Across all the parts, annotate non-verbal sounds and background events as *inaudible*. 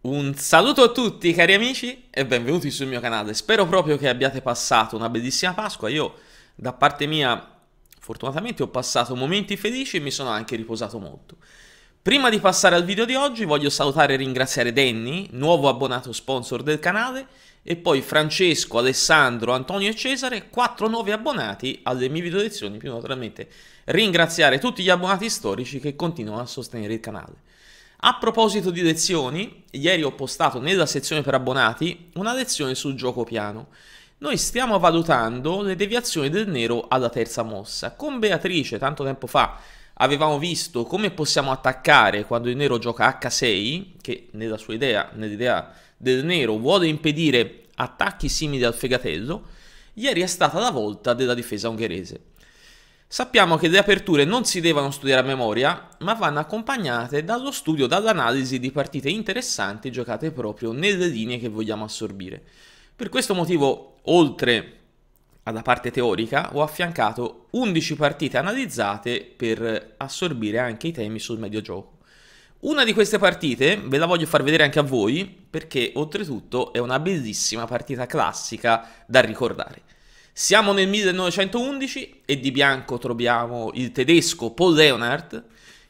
Un saluto a tutti cari amici e benvenuti sul mio canale, spero proprio che abbiate passato una bellissima Pasqua, io da parte mia fortunatamente ho passato momenti felici e mi sono anche riposato molto. Prima di passare al video di oggi voglio salutare e ringraziare Danny, nuovo abbonato sponsor del canale, e poi Francesco, Alessandro, Antonio e Cesare, quattro nuovi abbonati alle mie video lezioni, più naturalmente ringraziare tutti gli abbonati storici che continuano a sostenere il canale. A proposito di lezioni, ieri ho postato nella sezione per abbonati una lezione sul gioco piano. Noi stiamo valutando le deviazioni del nero alla terza mossa. Con Beatrice, tanto tempo fa, avevamo visto come possiamo attaccare quando il nero gioca H6, che nella sua idea, nell'idea del nero, vuole impedire attacchi simili al fegatello. Ieri è stata la volta della difesa ungherese. Sappiamo che le aperture non si devono studiare a memoria, ma vanno accompagnate dallo studio, dall'analisi di partite interessanti giocate proprio nelle linee che vogliamo assorbire. Per questo motivo, oltre alla parte teorica, ho affiancato 11 partite analizzate per assorbire anche i temi sul medio gioco. Una di queste partite ve la voglio far vedere anche a voi perché oltretutto è una bellissima partita classica da ricordare. Siamo nel 1911 e di bianco troviamo il tedesco Paul Leonard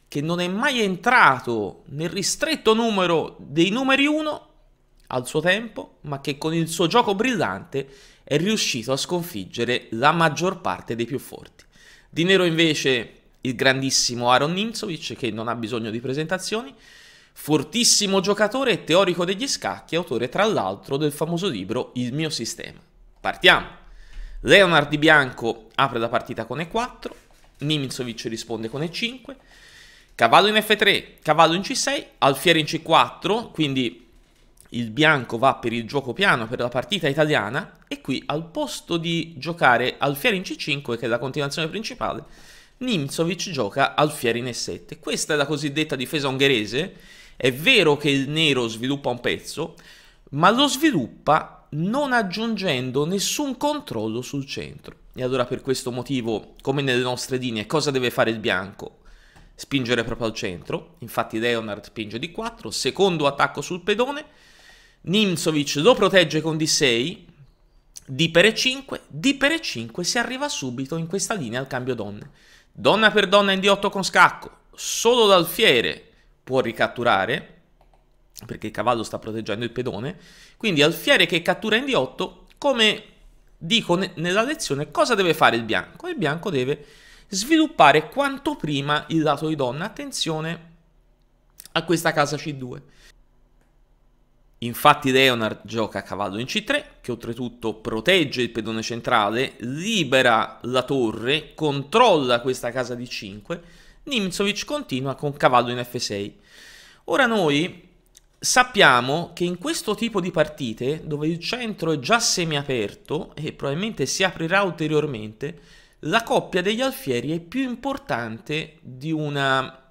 che non è mai entrato nel ristretto numero dei numeri 1 al suo tempo, ma che con il suo gioco brillante è riuscito a sconfiggere la maggior parte dei più forti. Di nero invece il grandissimo Aaron Nimzovic che non ha bisogno di presentazioni, fortissimo giocatore e teorico degli scacchi, autore tra l'altro del famoso libro Il mio sistema. Partiamo! Leonard di Bianco apre la partita con E4, Mimizovic risponde con E5, cavallo in F3, cavallo in C6, alfiere in C4, quindi il bianco va per il gioco piano, per la partita italiana, e qui al posto di giocare alfiere in C5, che è la continuazione principale, Nimzovic gioca alfiere in E7. Questa è la cosiddetta difesa ungherese, è vero che il nero sviluppa un pezzo, ma lo sviluppa non aggiungendo nessun controllo sul centro. E allora per questo motivo, come nelle nostre linee, cosa deve fare il bianco? Spingere proprio al centro, infatti Leonard spinge di 4, secondo attacco sul pedone, Nimzovic lo protegge con D6, D per E5, D per E5 si arriva subito in questa linea al cambio donne. Donna per donna in D8 con scacco, solo l'alfiere può ricatturare, perché il cavallo sta proteggendo il pedone. Quindi alfiere che cattura in D8, come dico ne nella lezione, cosa deve fare il bianco? Il bianco deve sviluppare quanto prima il lato di donna. Attenzione a questa casa C2. Infatti Leonard gioca a cavallo in C3, che oltretutto protegge il pedone centrale, libera la torre, controlla questa casa di 5. Nimzovic continua con cavallo in F6. Ora noi sappiamo che in questo tipo di partite, dove il centro è già semiaperto e probabilmente si aprirà ulteriormente, la coppia degli alfieri è più importante di una...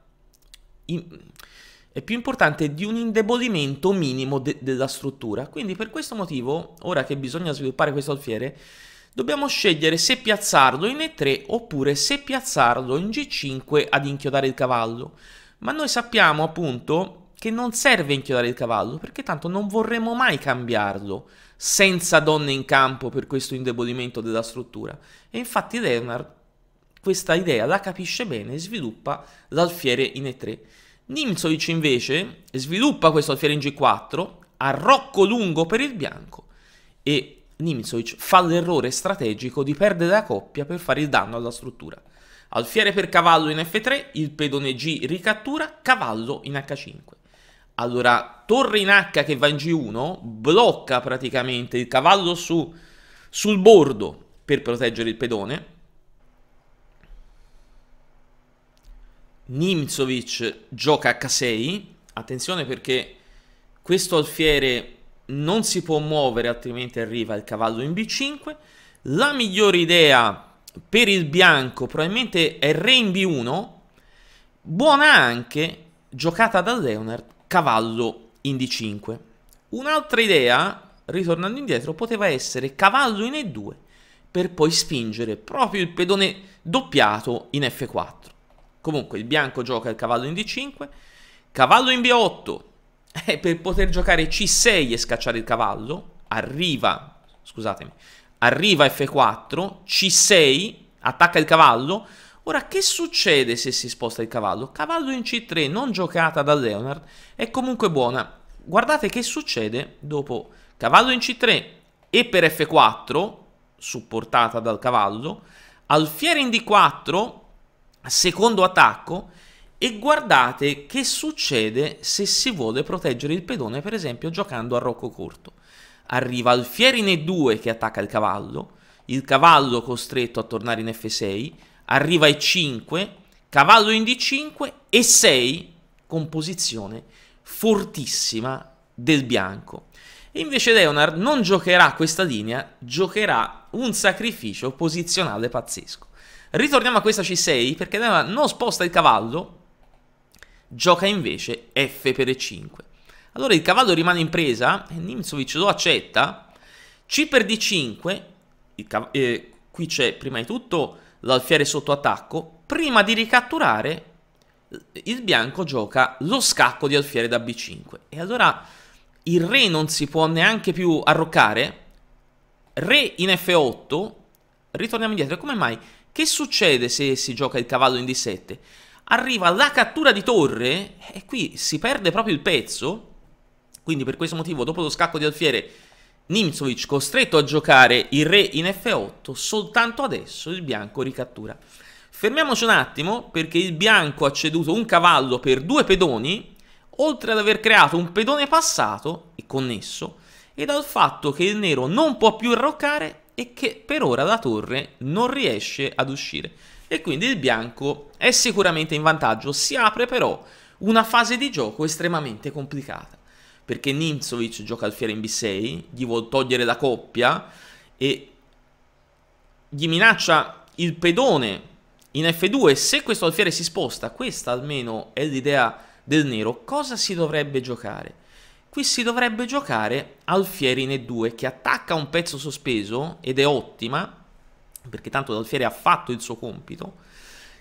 è più importante di un indebolimento minimo de della struttura. Quindi per questo motivo, ora che bisogna sviluppare questo alfiere, dobbiamo scegliere se piazzarlo in E3 oppure se piazzarlo in G5 ad inchiodare il cavallo. Ma noi sappiamo appunto che non serve inchiodare il cavallo, perché tanto non vorremmo mai cambiarlo senza donne in campo per questo indebolimento della struttura. E infatti Renard questa idea la capisce bene e sviluppa l'alfiere in E3. Nimzovic invece sviluppa questo alfiere in G4, arrocco lungo per il bianco e Nimzovic fa l'errore strategico di perdere la coppia per fare il danno alla struttura. Alfiere per cavallo in F3, il pedone G ricattura, cavallo in H5. Allora, torre in H che va in G1 blocca praticamente il cavallo su, sul bordo per proteggere il pedone. Nimzovic gioca H6. Attenzione perché questo alfiere non si può muovere altrimenti arriva il cavallo in B5. La migliore idea per il bianco probabilmente è re in B1. Buona anche giocata da Leonard cavallo in D5. Un'altra idea, ritornando indietro, poteva essere cavallo in E2 per poi spingere proprio il pedone doppiato in F4. Comunque il bianco gioca il cavallo in D5, cavallo in B8 *laughs* eh, per poter giocare C6 e scacciare il cavallo, arriva, scusatemi, arriva F4, C6, attacca il cavallo, Ora, che succede se si sposta il cavallo? Cavallo in C3 non giocata da Leonard è comunque buona. Guardate che succede dopo cavallo in C3 e per F4, supportata dal cavallo, alfiere in D4, secondo attacco, e guardate che succede se si vuole proteggere il pedone, per esempio giocando a rocco corto. Arriva alfiere in E2 che attacca il cavallo, il cavallo costretto a tornare in F6, arriva e 5, cavallo in D5 e 6, composizione fortissima del bianco. E invece Leonard non giocherà questa linea, giocherà un sacrificio posizionale pazzesco. Ritorniamo a questa C6 perché Leonard non sposta il cavallo, gioca invece F per E5. Allora il cavallo rimane in presa e Nimzovic lo accetta. C per D5, eh, qui c'è prima di tutto l'alfiere sotto attacco, prima di ricatturare il bianco gioca lo scacco di alfiere da b5. E allora il re non si può neanche più arroccare. Re in f8, ritorniamo indietro. E come mai? Che succede se si gioca il cavallo in d7? Arriva la cattura di torre e qui si perde proprio il pezzo. Quindi per questo motivo, dopo lo scacco di alfiere, Nimzovic costretto a giocare il re in F8, soltanto adesso il bianco ricattura. Fermiamoci un attimo perché il bianco ha ceduto un cavallo per due pedoni, oltre ad aver creato un pedone passato e connesso, e dal fatto che il nero non può più arroccare e che per ora la torre non riesce ad uscire. E quindi il bianco è sicuramente in vantaggio, si apre però una fase di gioco estremamente complicata perché Nimzovic gioca al in B6, gli vuol togliere la coppia e gli minaccia il pedone in F2. Se questo alfiere si sposta, questa almeno è l'idea del nero, cosa si dovrebbe giocare? Qui si dovrebbe giocare alfiere in E2 che attacca un pezzo sospeso ed è ottima, perché tanto l'alfiere ha fatto il suo compito.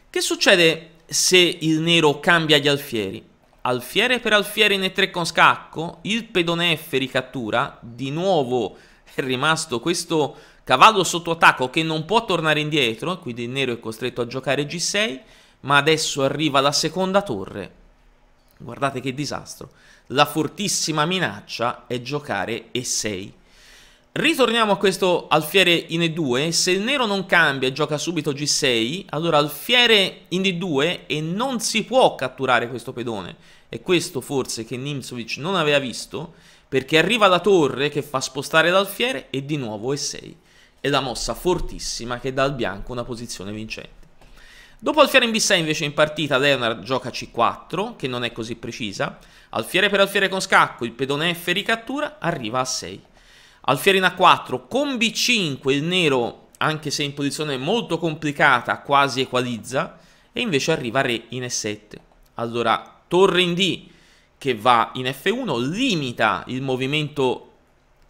Che succede se il nero cambia gli alfieri? alfiere per alfiere in E3 con scacco, il pedone F ricattura, di nuovo è rimasto questo cavallo sotto attacco che non può tornare indietro, quindi il nero è costretto a giocare G6, ma adesso arriva la seconda torre. Guardate che disastro. La fortissima minaccia è giocare E6. Ritorniamo a questo alfiere in E2, se il nero non cambia e gioca subito G6, allora alfiere in D2 e non si può catturare questo pedone, è questo forse che Nimzovic non aveva visto, perché arriva la torre che fa spostare l'alfiere e di nuovo e 6. È la mossa fortissima che dà al bianco una posizione vincente. Dopo alfiere in B6 invece in partita Leonard gioca C4, che non è così precisa. Alfiere per alfiere con scacco, il pedone F ricattura, arriva a 6. Alfiere in A4 con B5, il nero, anche se in posizione molto complicata, quasi equalizza, e invece arriva Re in E7. Allora torre in D che va in F1 limita il movimento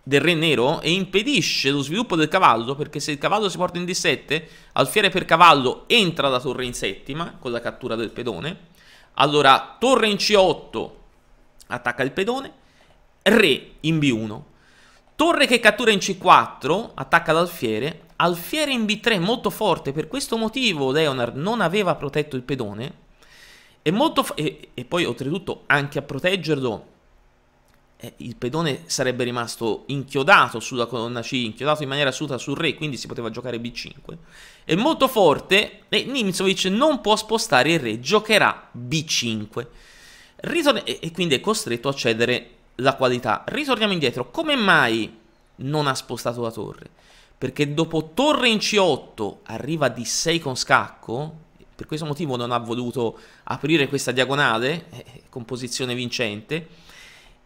del re nero e impedisce lo sviluppo del cavallo perché se il cavallo si porta in D7 alfiere per cavallo entra la torre in settima con la cattura del pedone allora torre in C8 attacca il pedone re in B1 torre che cattura in C4 attacca l'alfiere alfiere in B3 molto forte per questo motivo Leonard non aveva protetto il pedone e, molto fa- e, e poi oltretutto anche a proteggerlo eh, il pedone sarebbe rimasto inchiodato sulla colonna C, inchiodato in maniera assoluta sul re, quindi si poteva giocare B5. È molto forte e Nimzovic non può spostare il re, giocherà B5. Ritorn e quindi è costretto a cedere la qualità. Ritorniamo indietro, come mai non ha spostato la torre? Perché dopo torre in C8 arriva D6 con scacco, per questo motivo non ha voluto aprire questa diagonale, eh, composizione vincente,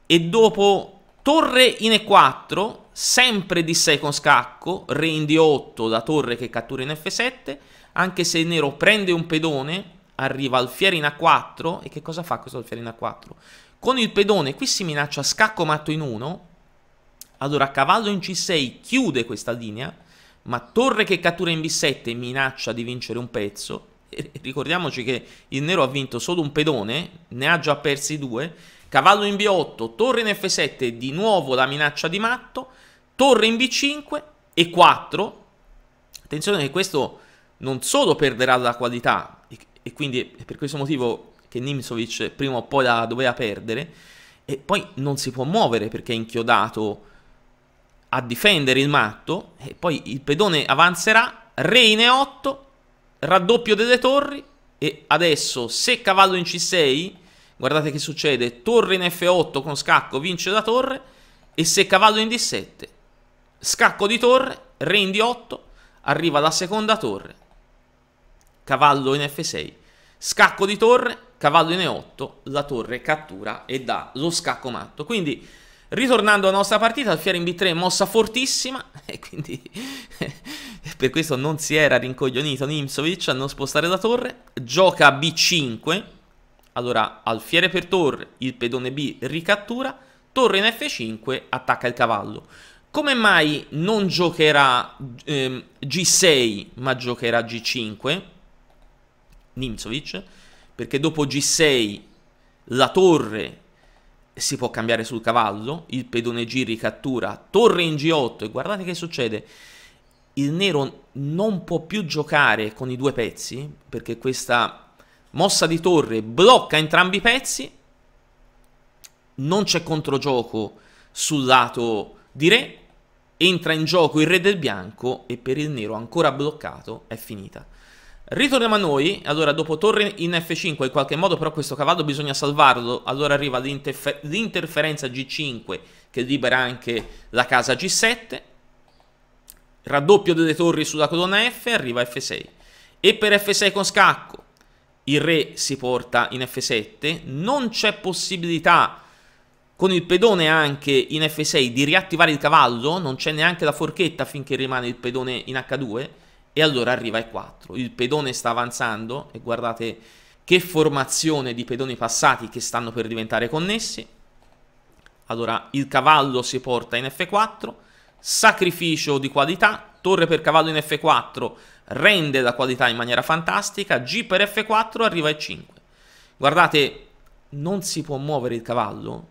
e dopo torre in E4, sempre D6 con scacco, re in D8 da torre che cattura in F7, anche se il nero prende un pedone, arriva alfiere in A4, e che cosa fa questo alfiere in A4? Con il pedone qui si minaccia scacco matto in 1, allora cavallo in C6 chiude questa linea, ma torre che cattura in B7 minaccia di vincere un pezzo, *laughs* ricordiamoci che il nero ha vinto solo un pedone, ne ha già persi due, cavallo in B8, torre in F7, di nuovo la minaccia di matto, torre in B5 e 4. Attenzione che questo non solo perderà la qualità, e, e quindi è per questo motivo che Nimsovic prima o poi la doveva perdere, e poi non si può muovere perché è inchiodato a difendere il matto, e poi il pedone avanzerà, re in E8, raddoppio delle torri e adesso se cavallo in c6, guardate che succede, torre in f8 con scacco vince la torre e se cavallo in d7, scacco di torre, re in d8, arriva la seconda torre, cavallo in f6, scacco di torre, cavallo in e8, la torre cattura e dà lo scacco matto. Quindi Ritornando alla nostra partita, Alfiere in B3 mossa fortissima *laughs* e quindi *laughs* per questo non si era rincoglionito Nimsovic a non spostare la torre. Gioca B5, allora Alfiere per torre, il pedone B ricattura, torre in F5, attacca il cavallo. Come mai non giocherà ehm, G6 ma giocherà G5? Nimsovic, perché dopo G6 la torre si può cambiare sul cavallo, il pedone G ricattura, torre in G8 e guardate che succede. Il nero non può più giocare con i due pezzi perché questa mossa di torre blocca entrambi i pezzi. Non c'è controgioco sul lato di re, entra in gioco il re del bianco e per il nero ancora bloccato è finita. Ritorniamo a noi, allora dopo torre in F5 in qualche modo però questo cavallo bisogna salvarlo, allora arriva l'interferenza G5 che libera anche la casa G7, raddoppio delle torri sulla colonna F, arriva F6 e per F6 con scacco il re si porta in F7, non c'è possibilità con il pedone anche in F6 di riattivare il cavallo, non c'è neanche la forchetta finché rimane il pedone in H2, e allora arriva ai 4. Il pedone sta avanzando e guardate che formazione di pedoni passati che stanno per diventare connessi. Allora il cavallo si porta in F4, sacrificio di qualità, torre per cavallo in F4 rende la qualità in maniera fantastica, G per F4 arriva ai 5. Guardate, non si può muovere il cavallo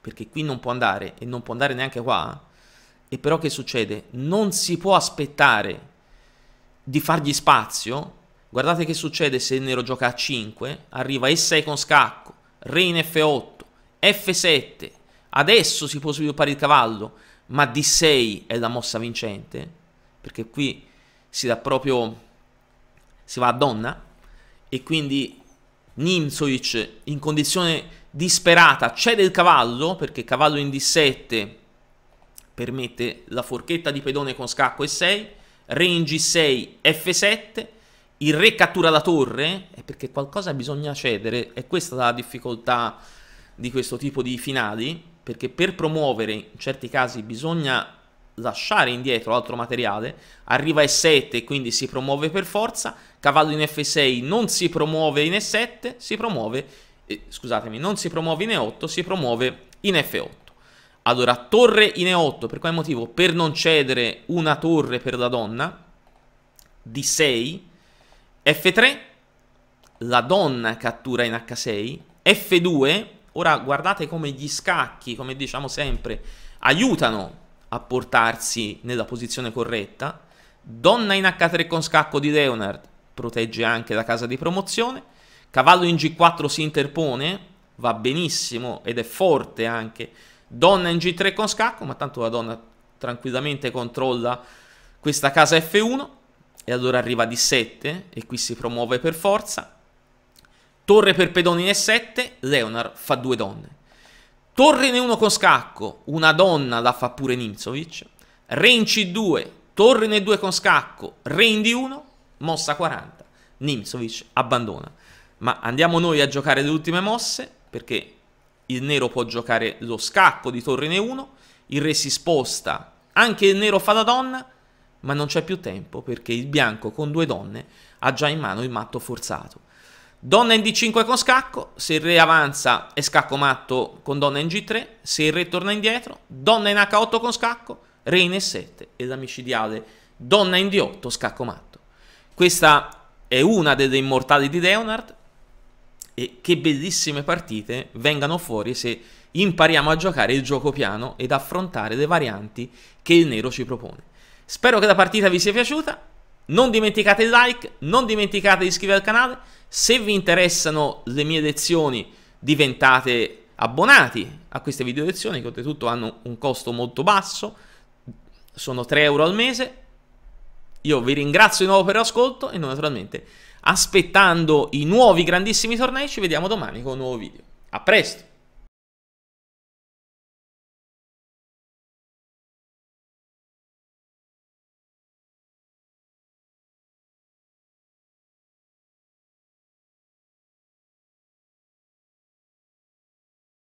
perché qui non può andare e non può andare neanche qua e però che succede? Non si può aspettare di fargli spazio. Guardate che succede se il nero gioca a 5, arriva E6 con scacco, Re in F8, F7. Adesso si può sviluppare il cavallo, ma D6 è la mossa vincente, perché qui si dà proprio si va a donna e quindi Nimzovic in condizione disperata cede il cavallo perché cavallo in D7 permette la forchetta di pedone con scacco E6, re in G6, F7, il re cattura la torre, è eh, perché qualcosa bisogna cedere, è questa la difficoltà di questo tipo di finali, perché per promuovere in certi casi bisogna lasciare indietro altro materiale, arriva E7 quindi si promuove per forza, cavallo in F6 non si promuove in E7, si promuove, eh, scusatemi, non si promuove in E8, si promuove in F8. Allora, torre in E8, per quale motivo? Per non cedere una torre per la donna, D6, F3, la donna cattura in H6, F2, ora guardate come gli scacchi, come diciamo sempre, aiutano a portarsi nella posizione corretta, donna in H3 con scacco di Leonard, protegge anche la casa di promozione, cavallo in G4 si interpone, va benissimo ed è forte anche Donna in G3 con scacco, ma tanto la donna tranquillamente controlla questa casa F1 e allora arriva D7 e qui si promuove per forza. Torre per pedoni in E7, Leonard fa due donne. Torre in E1 con scacco, una donna la fa pure Nimzovic. Re in C2, torre in E2 con scacco, re in D1, mossa 40. Nimzovic abbandona. Ma andiamo noi a giocare le ultime mosse perché il nero può giocare lo scacco di torre in 1 il re si sposta, anche il nero fa la donna, ma non c'è più tempo perché il bianco con due donne ha già in mano il matto forzato. Donna in D5 con scacco, se il re avanza è scacco matto con donna in G3, se il re torna indietro, donna in H8 con scacco, re in E7 e la micidiale donna in D8 scacco matto. Questa è una delle immortali di Leonard, e che bellissime partite vengano fuori se impariamo a giocare il gioco piano ed affrontare le varianti che il nero ci propone. Spero che la partita vi sia piaciuta, non dimenticate il like, non dimenticate di iscrivervi al canale, se vi interessano le mie lezioni diventate abbonati a queste video lezioni che oltretutto hanno un costo molto basso, sono 3 euro al mese, io vi ringrazio di nuovo per l'ascolto e noi naturalmente aspettando i nuovi grandissimi tornei, ci vediamo domani con un nuovo video. A presto!